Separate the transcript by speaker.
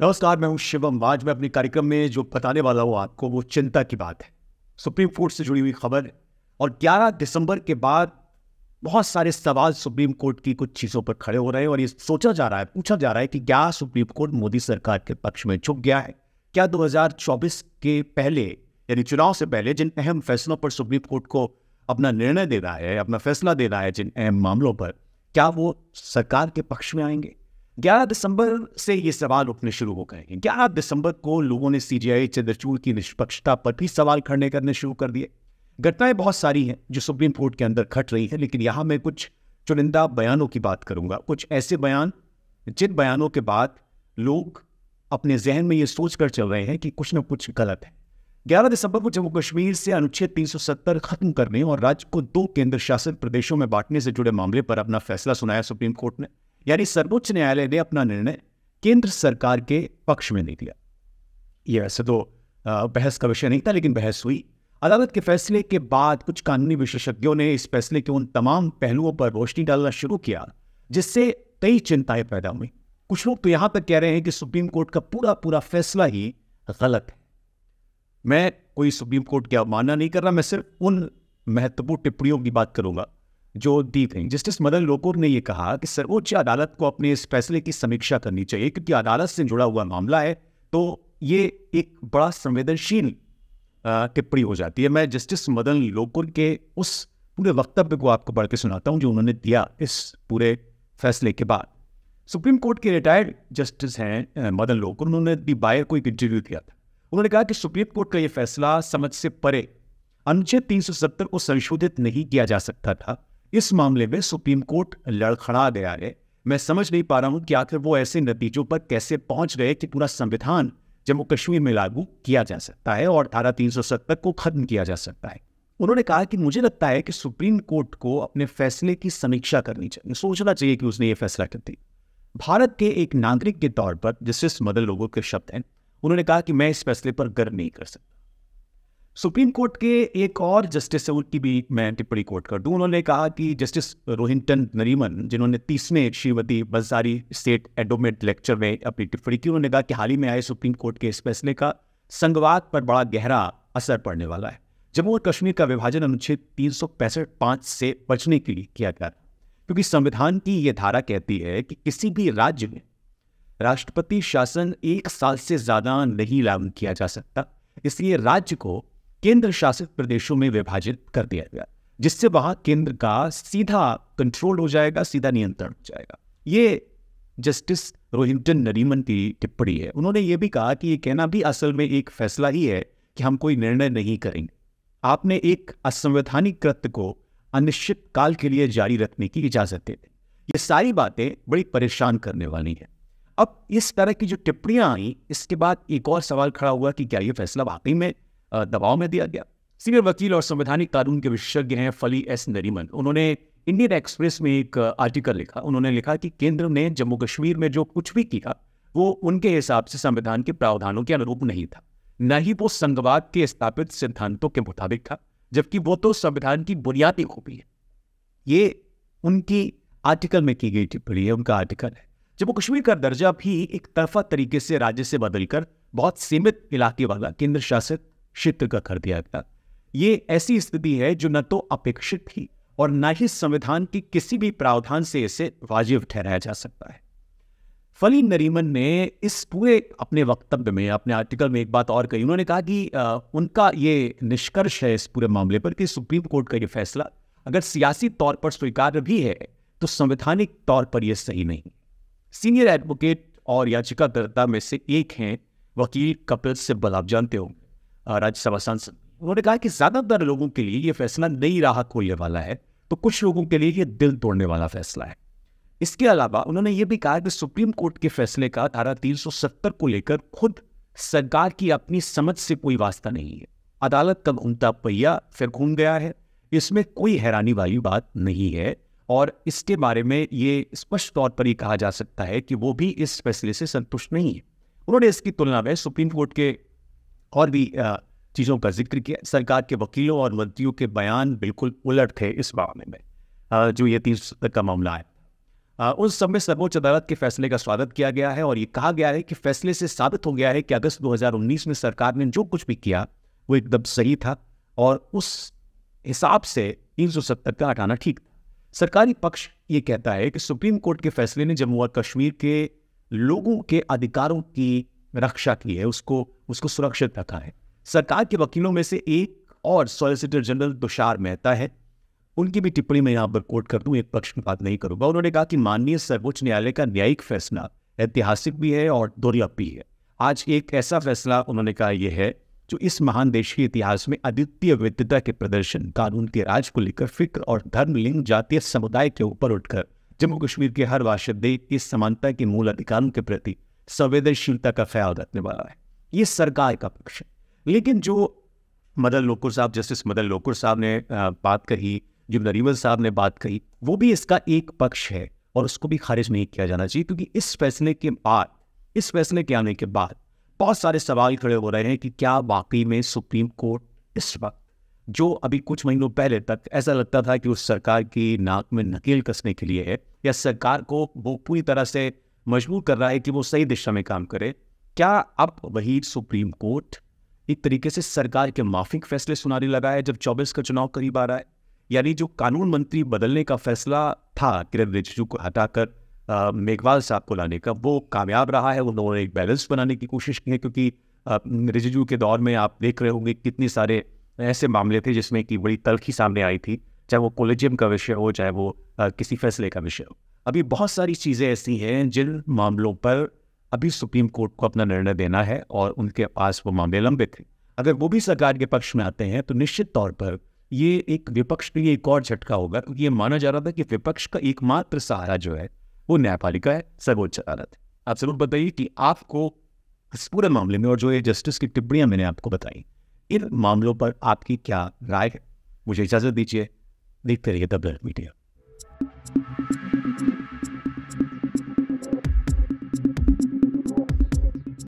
Speaker 1: नमस्कार मैं हूं शिवम आज मैं अपने कार्यक्रम में जो बताने वाला हूं आपको वो चिंता की बात है सुप्रीम कोर्ट से जुड़ी हुई खबर और 11 दिसंबर के बाद बहुत सारे सवाल सुप्रीम कोर्ट की कुछ चीज़ों पर खड़े हो रहे हैं और ये सोचा जा रहा है पूछा जा रहा है कि क्या सुप्रीम कोर्ट मोदी सरकार के पक्ष में झुक गया है क्या 2024 के पहले यानी चुनाव से पहले जिन अहम फैसलों पर सुप्रीम कोर्ट को अपना निर्णय देना है अपना फैसला देना है जिन अहम मामलों पर क्या वो सरकार के पक्ष में आएंगे ग्यारह दिसंबर से ये सवाल उठने शुरू हो गए हैं ग्यारह दिसंबर को लोगों ने सीजीआई चंद्रचूड़ की निष्पक्षता पर भी सवाल खड़े करने शुरू कर दिए घटनाएं बहुत सारी हैं जो सुप्रीम कोर्ट के अंदर घट रही है लेकिन यहाँ मैं कुछ चुनिंदा बयानों की बात करूंगा कुछ ऐसे बयान जिन बयानों के बाद लोग अपने जहन में ये सोच कर चल रहे हैं कि कुछ ना कुछ गलत है ग्यारह दिसंबर को जम्मू कश्मीर से अनुच्छेद 370 खत्म करने और राज्य को दो केंद्र शासित प्रदेशों में बांटने से जुड़े मामले पर अपना फैसला सुनाया सुप्रीम कोर्ट ने यानी सर्वोच्च न्यायालय ने अपना निर्णय केंद्र सरकार के पक्ष में नहीं दिया ये वैसे तो बहस का विषय नहीं था लेकिन बहस हुई अदालत के फैसले के बाद कुछ कानूनी विशेषज्ञों ने इस फैसले के उन तमाम पहलुओं पर रोशनी डालना शुरू किया जिससे कई चिंताएं पैदा हुई कुछ लोग तो यहां तक कह रहे हैं कि सुप्रीम कोर्ट का पूरा पूरा फैसला ही गलत है मैं कोई सुप्रीम कोर्ट की अवमानना नहीं कर रहा मैं सिर्फ उन महत्वपूर्ण टिप्पणियों की बात करूंगा जो दी गई जस्टिस मदन लोकुर ने यह कहा कि सर्वोच्च अदालत को अपने इस फैसले की समीक्षा करनी चाहिए क्योंकि अदालत से जुड़ा हुआ मामला है तो ये एक बड़ा संवेदनशील टिप्पणी हो जाती है मैं जस्टिस मदन लोकुर के उस पूरे वक्तव्य को आपको पढ़ के सुनाता हूँ जो उन्होंने दिया इस पूरे फैसले के बाद सुप्रीम कोर्ट के रिटायर्ड जस्टिस हैं मदन लोकुर उन्होंने दी बायर को एक इंटरव्यू दिया था उन्होंने कहा कि सुप्रीम कोर्ट का यह फैसला समझ से परे अनुच्छेद 370 को संशोधित नहीं किया जा सकता था इस मामले में सुप्रीम कोर्ट लड़खड़ा गया है मैं समझ नहीं पा रहा हूं कि आखिर वो ऐसे नतीजों पर कैसे पहुंच गए कि पूरा संविधान जम्मू कश्मीर में लागू किया जा सकता है और धारा तीन को खत्म किया जा सकता है उन्होंने कहा कि मुझे लगता है कि सुप्रीम कोर्ट को अपने फैसले की समीक्षा करनी चाहिए सोचना चाहिए कि उसने ये फैसला कर दिया भारत के एक नागरिक के तौर पर जस्टिस मदर लोगों के शब्द हैं उन्होंने कहा कि मैं इस फैसले पर गर्व नहीं कर सकता सुप्रीम कोर्ट के एक और जस्टिस है उनकी भी मैं टिप्पणी कोर्ट कर दूं उन्होंने कहा कि जस्टिस रोहिंटन नरीमन जिन्होंने तीसवें Shrimati Bansari state endowment lecture में अपनी टिप्पणी की उन्होंने कहा कि हाल ही में आए सुप्रीम कोर्ट के इस फैसले का संघवाद पर बड़ा गहरा असर पड़ने वाला है जम्मू और कश्मीर का विभाजन अनुच्छेद तीन सौ पैंसठ से बचने के लिए किया गया क्योंकि संविधान की यह धारा कहती है कि किसी भी राज्य में राष्ट्रपति शासन एक साल से ज़्यादा नहीं लागू किया जा सकता इसलिए राज्य को केंद्र शासित प्रदेशों में विभाजित कर दिया गया जिससे वहां केंद्र का सीधा कंट्रोल हो जाएगा सीधा नियंत्रण हो जाएगा ये जस्टिस रोहिंटन नरीमन की टिप्पणी है उन्होंने ये भी कहा कि ये कहना भी असल में एक फैसला ही है कि हम कोई निर्णय नहीं करेंगे आपने एक असंवैधानिक कृत्य को अनिश्चित काल के लिए जारी रखने की इजाजत दे दी ये सारी बातें बड़ी परेशान करने वाली हैं अब इस तरह की जो टिप्पणियां आई इसके बाद एक और सवाल खड़ा हुआ कि क्या ये फैसला वाकई में दबाव में दिया गया सीनियर वकील और संवैधानिक कानून के विशेषज्ञ हैं फली एस नरीमन उन्होंने इंडियन एक्सप्रेस में एक आर्टिकल लिखा उन्होंने लिखा कि केंद्र ने जम्मू कश्मीर में जो कुछ भी किया वो उनके हिसाब से संविधान के प्रावधानों के अनुरूप नहीं था न ही वो संघवाद के स्थापित सिद्धांतों के मुताबिक था जबकि वो तो संविधान की बुनियादी खूबी है ये उनकी आर्टिकल में की गई टिप्पणी है उनका आर्टिकल है जम्मू कश्मीर का दर्जा भी एक तरफा तरीके से राज्य से बदलकर बहुत सीमित इलाके वाला केंद्र शासित क्षेत्र का कर दिया गया ये ऐसी स्थिति है जो न तो अपेक्षित थी और न ही संविधान के किसी भी प्रावधान से इसे वाजिब ठहराया जा सकता है फली नरीमन ने इस पूरे अपने वक्तव्य में अपने आर्टिकल में एक बात और कही उन्होंने कहा कि आ, उनका ये निष्कर्ष है इस पूरे मामले पर कि सुप्रीम कोर्ट का ये फैसला अगर सियासी तौर पर स्वीकार भी है तो संवैधानिक तौर पर यह सही नहीं सीनियर एडवोकेट और याचिकाकर्ता में से एक हैं वकील कपिल सिब्बल आप जानते होंगे राज्यसभा सांसद उन्होंने कहा कि ज़्यादातर लोगों के लिए ये फैसला नई राहत खोलने वाला है तो कुछ लोगों के लिए ये दिल तोड़ने वाला फैसला है इसके अलावा उन्होंने ये भी कहा कि सुप्रीम कोर्ट के फैसले का धारा 370 को लेकर खुद सरकार की अपनी समझ से कोई वास्ता नहीं है अदालत का घूमता पहिया फिर घूम गया है इसमें कोई हैरानी वाली बात नहीं है और इसके बारे में ये स्पष्ट तौर पर ही कहा जा सकता है कि वो भी इस फैसले से संतुष्ट नहीं है उन्होंने इसकी तुलना में सुप्रीम कोर्ट के और भी चीज़ों का जिक्र किया सरकार के वकीलों और मंत्रियों के बयान बिल्कुल उलट थे इस मामले में जो ये तीस का मामला है उस समय सर्वोच्च अदालत के फैसले का स्वागत किया गया है और ये कहा गया है कि फैसले से साबित हो गया है कि अगस्त 2019 में सरकार ने जो कुछ भी किया वो एकदम सही था और उस हिसाब से तीन सौ सत्तर का हटाना ठीक था सरकारी पक्ष ये कहता है कि सुप्रीम कोर्ट के फैसले ने जम्मू और कश्मीर के लोगों के अधिकारों की रक्षा की है उसको उसको सुरक्षित रखा है सरकार के वकीलों में से एक और सॉलिसिटर जनरल तुषार मेहता है उनकी भी टिप्पणी मैं यहाँ पर कोट कर दूँ एक पक्ष की बात नहीं करूँगा उन्होंने कहा कि माननीय सर्वोच्च न्यायालय का न्यायिक फैसला ऐतिहासिक भी है और दुर्लभ भी है आज एक ऐसा फैसला उन्होंने कहा यह है जो इस महान देश के इतिहास में अद्वितीय विद्यता के प्रदर्शन कानून के राज को लेकर फिक्र और धर्म लिंग जातीय समुदाय के ऊपर उठकर जम्मू कश्मीर के हर वाषदे की समानता के मूल अधिकारों के प्रति संवेदनशीलता का ख्याल रखने वाला है ये सरकार का पक्ष है लेकिन जो मदन लोकुर साहब जस्टिस मदन लोकुर साहब ने बात कही जो नरीमन साहब ने बात कही वो भी इसका एक पक्ष है और उसको भी खारिज नहीं किया जाना चाहिए क्योंकि इस फैसले के बाद इस फैसले के आने के बाद बहुत सारे सवाल खड़े हो रहे हैं कि क्या वाकई में सुप्रीम कोर्ट इस वक्त जो अभी कुछ महीनों पहले तक ऐसा लगता था कि उस सरकार की नाक में नकेल कसने के लिए है या सरकार को वो पूरी तरह से मजबूर कर रहा है कि वो सही दिशा में काम करे क्या अब वही सुप्रीम कोर्ट एक तरीके से सरकार के माफिक फैसले सुनाने लगा है जब चौबीस का चुनाव करीब आ रहा है यानी जो कानून मंत्री बदलने का फैसला था किरण रिजिजू को हटाकर मेघवाल साहब को लाने का वो कामयाब रहा है उन्होंने एक बैलेंस बनाने की कोशिश की है क्योंकि रिजिजू के दौर में आप देख रहे होंगे कितने सारे ऐसे मामले थे जिसमें कि बड़ी तलखी सामने आई थी चाहे वो कोलेजियम का विषय हो चाहे वो किसी फैसले का विषय हो अभी बहुत सारी चीज़ें ऐसी हैं जिन मामलों पर अभी सुप्रीम कोर्ट को अपना निर्णय देना है और उनके पास वो मामले लंबित हैं अगर वो भी सरकार के पक्ष में आते हैं तो निश्चित तौर पर ये एक विपक्ष के लिए एक और झटका होगा क्योंकि ये माना जा रहा था कि विपक्ष का एकमात्र सहारा जो है वो न्यायपालिका है सर्वोच्च अदालत आप जरूर बताइए कि आपको इस पूरे मामले में और जो ये जस्टिस की टिप्पणियां मैंने आपको बताई इन मामलों पर आपकी क्या राय है मुझे इजाजत दीजिए देखते रहिए तब मीडिया